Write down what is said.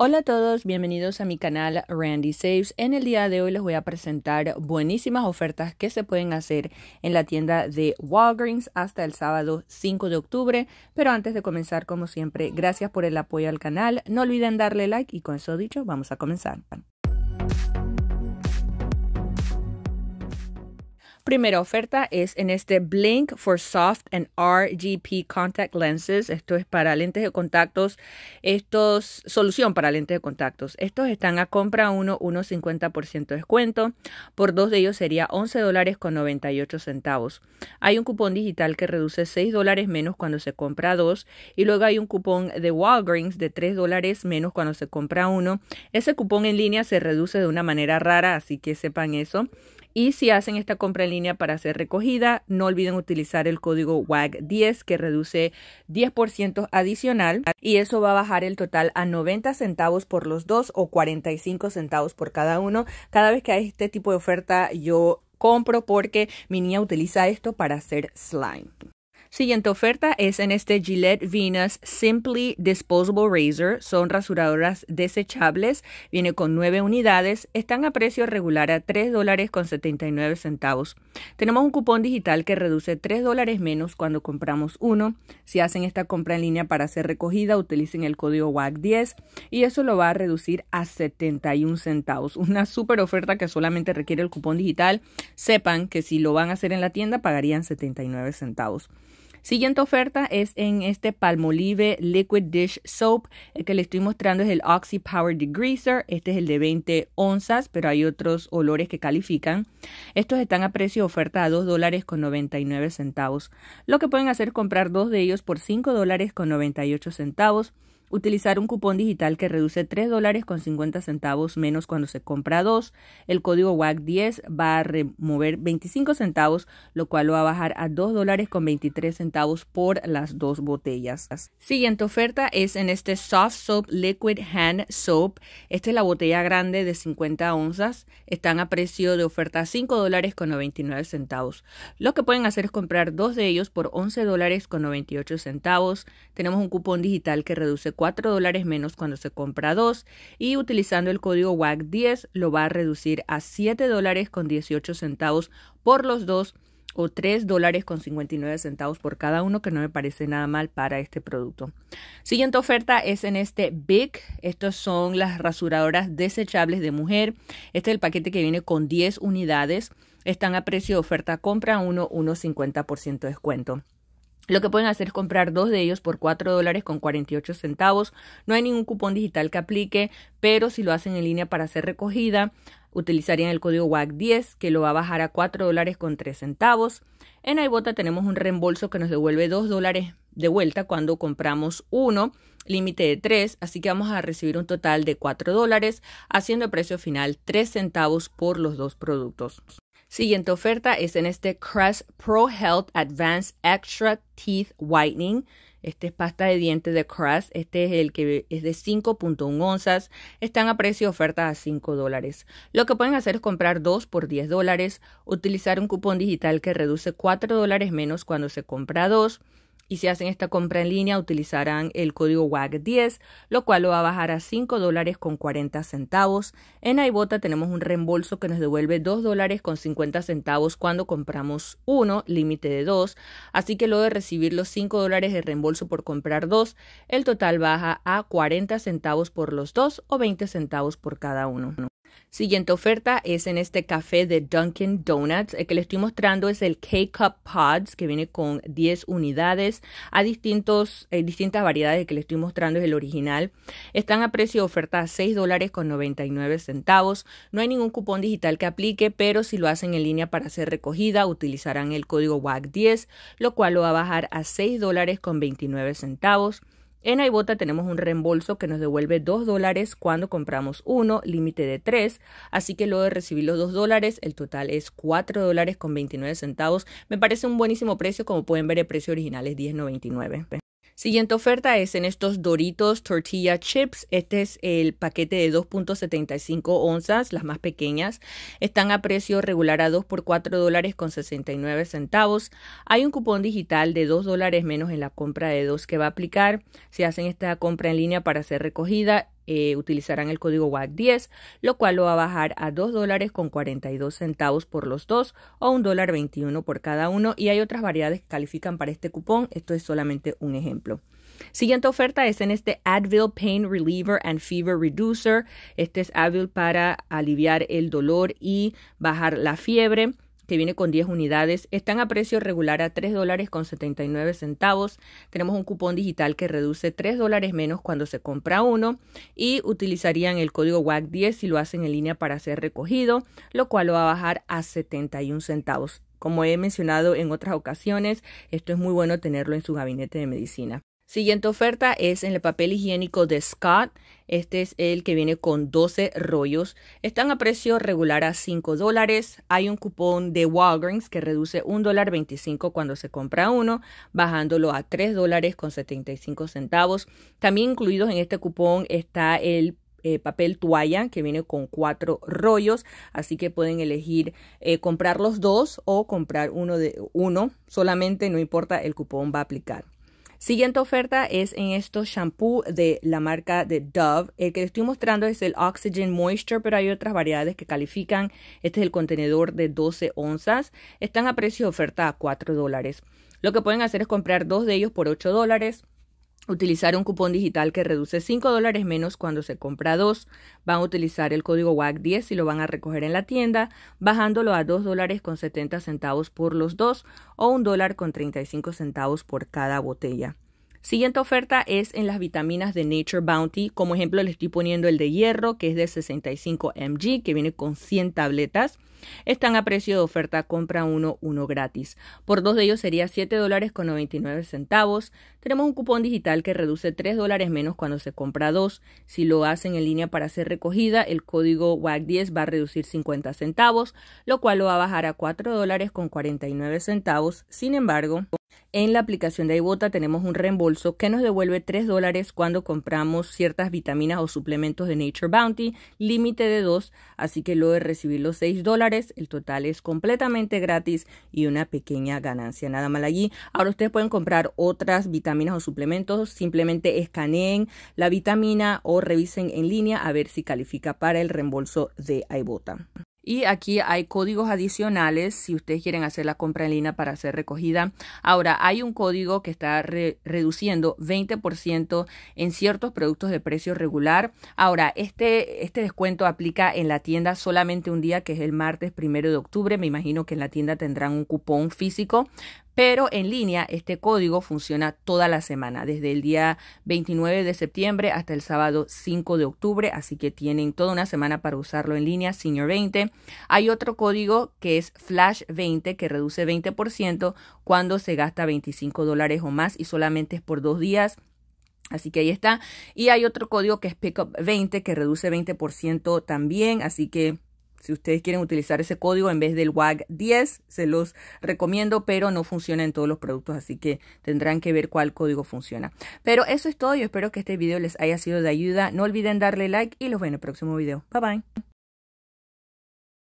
Hola a todos, bienvenidos a mi canal Randy Saves. En el día de hoy les voy a presentar buenísimas ofertas que se pueden hacer en la tienda de Walgreens hasta el sábado 5 de octubre. Pero antes de comenzar, como siempre, gracias por el apoyo al canal. No olviden darle like y con eso dicho, vamos a comenzar. primera oferta es en este Blink for Soft and RGP Contact Lenses. Esto es para lentes de contactos. Estos, solución para lentes de contactos. Estos están a compra uno, unos de descuento. Por dos de ellos sería $11.98. dólares con centavos. Hay un cupón digital que reduce 6 dólares menos cuando se compra dos. Y luego hay un cupón de Walgreens de 3 dólares menos cuando se compra uno. Ese cupón en línea se reduce de una manera rara, así que sepan eso. Y si hacen esta compra en línea para ser recogida, no olviden utilizar el código WAG10 que reduce 10% adicional y eso va a bajar el total a 90 centavos por los dos o 45 centavos por cada uno. Cada vez que hay este tipo de oferta yo compro porque mi niña utiliza esto para hacer slime. Siguiente oferta es en este Gillette Venus Simply Disposable Razor. Son rasuradoras desechables. Viene con 9 unidades. Están a precio regular a $3.79. dólares con centavos. Tenemos un cupón digital que reduce 3 dólares menos cuando compramos uno. Si hacen esta compra en línea para ser recogida, utilicen el código WAC10 y eso lo va a reducir a 71 centavos. Una super oferta que solamente requiere el cupón digital. Sepan que si lo van a hacer en la tienda, pagarían 79 centavos. Siguiente oferta es en este Palmolive Liquid Dish Soap. El que le estoy mostrando es el Oxy Power Degreaser. Este es el de 20 onzas, pero hay otros olores que califican. Estos están a precio de oferta a $2.99, dólares con centavos. Lo que pueden hacer es comprar dos de ellos por $5.98. dólares con centavos utilizar un cupón digital que reduce $3.50 dólares con 50 centavos menos cuando se compra dos. El código WAC 10 va a remover 25 centavos, lo cual lo va a bajar a $2.23 dólares con 23 centavos por las dos botellas. Siguiente oferta es en este Soft Soap Liquid Hand Soap. Esta es la botella grande de 50 onzas. Están a precio de oferta 5 dólares con 99 centavos. Lo que pueden hacer es comprar dos de ellos por 11 dólares con 98 centavos. Tenemos un cupón digital que reduce 4 dólares menos cuando se compra dos y utilizando el código WAC 10 lo va a reducir a 7 dólares con 18 centavos por los dos o 3 dólares con 59 centavos por cada uno, que no me parece nada mal para este producto. Siguiente oferta es en este Big. Estos son las rasuradoras desechables de mujer. Este es el paquete que viene con 10 unidades. Están a precio de oferta compra 1, 1,50% descuento. Lo que pueden hacer es comprar dos de ellos por 4 dólares con 48 centavos. No hay ningún cupón digital que aplique, pero si lo hacen en línea para ser recogida, utilizarían el código WAC10 que lo va a bajar a 4 dólares con 3 centavos. En iBota tenemos un reembolso que nos devuelve 2 dólares de vuelta cuando compramos uno, límite de 3, así que vamos a recibir un total de 4 dólares, haciendo el precio final 3 centavos por los dos productos. Siguiente oferta es en este Crest Pro Health Advanced Extra Teeth Whitening. Este es pasta de dientes de Crest. Este es el que es de 5.1 onzas. Están a precio de oferta a 5 dólares. Lo que pueden hacer es comprar dos por 10 dólares. Utilizar un cupón digital que reduce 4 dólares menos cuando se compra dos. Y si hacen esta compra en línea, utilizarán el código WAG10, lo cual lo va a bajar a $5.40. dólares con centavos. En iBota tenemos un reembolso que nos devuelve $2.50 dólares con centavos cuando compramos uno, límite de dos. Así que luego de recibir los 5 dólares de reembolso por comprar dos, el total baja a 40 centavos por los dos o 20 centavos por cada uno. Siguiente oferta es en este café de Dunkin Donuts. El que le estoy mostrando es el K-Cup Pods que viene con 10 unidades a eh, distintas variedades. que le estoy mostrando es el original. Están a precio de oferta a $6.99, dólares No hay ningún cupón digital que aplique, pero si lo hacen en línea para ser recogida utilizarán el código WAC10, lo cual lo va a bajar a $6.29. dólares en iBota tenemos un reembolso que nos devuelve 2 dólares cuando compramos uno, límite de 3, así que luego de recibir los 2 dólares, el total es 4 dólares con 29 centavos. Me parece un buenísimo precio, como pueden ver el precio original es 10.99. Siguiente oferta es en estos Doritos Tortilla Chips. Este es el paquete de 2.75 onzas, las más pequeñas. Están a precio regular a 2 por 4 dólares con 69 centavos. Hay un cupón digital de 2 dólares menos en la compra de 2 que va a aplicar si hacen esta compra en línea para ser recogida eh, utilizarán el código WAC10, lo cual lo va a bajar a $2.42 dólares con 42 centavos por los dos o $1.21 dólar 21 por cada uno y hay otras variedades que califican para este cupón, esto es solamente un ejemplo. Siguiente oferta es en este Advil Pain Reliever and Fever Reducer. Este es Advil para aliviar el dolor y bajar la fiebre que viene con 10 unidades. Están a precio regular a 3 dólares con 79 centavos. Tenemos un cupón digital que reduce 3 dólares menos cuando se compra uno y utilizarían el código WAC10 si lo hacen en línea para ser recogido, lo cual lo va a bajar a 71 centavos. Como he mencionado en otras ocasiones, esto es muy bueno tenerlo en su gabinete de medicina. Siguiente oferta es en el papel higiénico de Scott. Este es el que viene con 12 rollos. Están a precio regular a 5 dólares. Hay un cupón de Walgreens que reduce $1.25 cuando se compra uno, bajándolo a 3 dólares con 75 centavos. También incluidos en este cupón está el eh, papel toalla que viene con 4 rollos así que pueden elegir eh, comprar los dos o comprar uno de uno solamente no importa el cupón va a aplicar Siguiente oferta es en estos shampoo de la marca de Dove. El que estoy mostrando es el Oxygen Moisture, pero hay otras variedades que califican. Este es el contenedor de 12 onzas. Están a precio de oferta a 4 dólares. Lo que pueden hacer es comprar dos de ellos por 8 dólares utilizar un cupón digital que reduce 5 dólares menos cuando se compra dos. Van a utilizar el código WAC10 y lo van a recoger en la tienda, bajándolo a 2 dólares con 70 centavos por los dos o 1 dólar con 35 centavos por cada botella. Siguiente oferta es en las vitaminas de Nature Bounty. Como ejemplo, le estoy poniendo el de hierro, que es de 65 mg, que viene con 100 tabletas. Están a precio de oferta, compra uno, uno gratis. Por dos de ellos sería $7.99. centavos. Tenemos un cupón digital que reduce 3 menos cuando se compra dos. Si lo hacen en línea para ser recogida, el código WAC10 va a reducir 50 centavos, lo cual lo va a bajar a $4.49. centavos. Sin embargo, en la aplicación de iBota tenemos un reembolso que nos devuelve 3 dólares cuando compramos ciertas vitaminas o suplementos de Nature Bounty, límite de 2, así que luego de recibir los 6 dólares, el total es completamente gratis y una pequeña ganancia, nada mal allí. Ahora ustedes pueden comprar otras vitaminas o suplementos, simplemente escaneen la vitamina o revisen en línea a ver si califica para el reembolso de iBota. Y aquí hay códigos adicionales si ustedes quieren hacer la compra en línea para ser recogida. Ahora, hay un código que está reduciendo 20% en ciertos productos de precio regular. Ahora, este, este descuento aplica en la tienda solamente un día, que es el martes primero de octubre. Me imagino que en la tienda tendrán un cupón físico pero en línea, este código funciona toda la semana, desde el día 29 de septiembre hasta el sábado 5 de octubre, así que tienen toda una semana para usarlo en línea, Senior 20. Hay otro código que es Flash 20, que reduce 20% cuando se gasta 25 o más y solamente es por dos días. Así que ahí está. Y hay otro código que es Pickup 20, que reduce 20% también, así que si ustedes quieren utilizar ese código en vez del WAG 10, se los recomiendo, pero no funciona en todos los productos, así que tendrán que ver cuál código funciona. Pero eso es todo, yo espero que este video les haya sido de ayuda. No olviden darle like y los veo en el próximo video. Bye bye.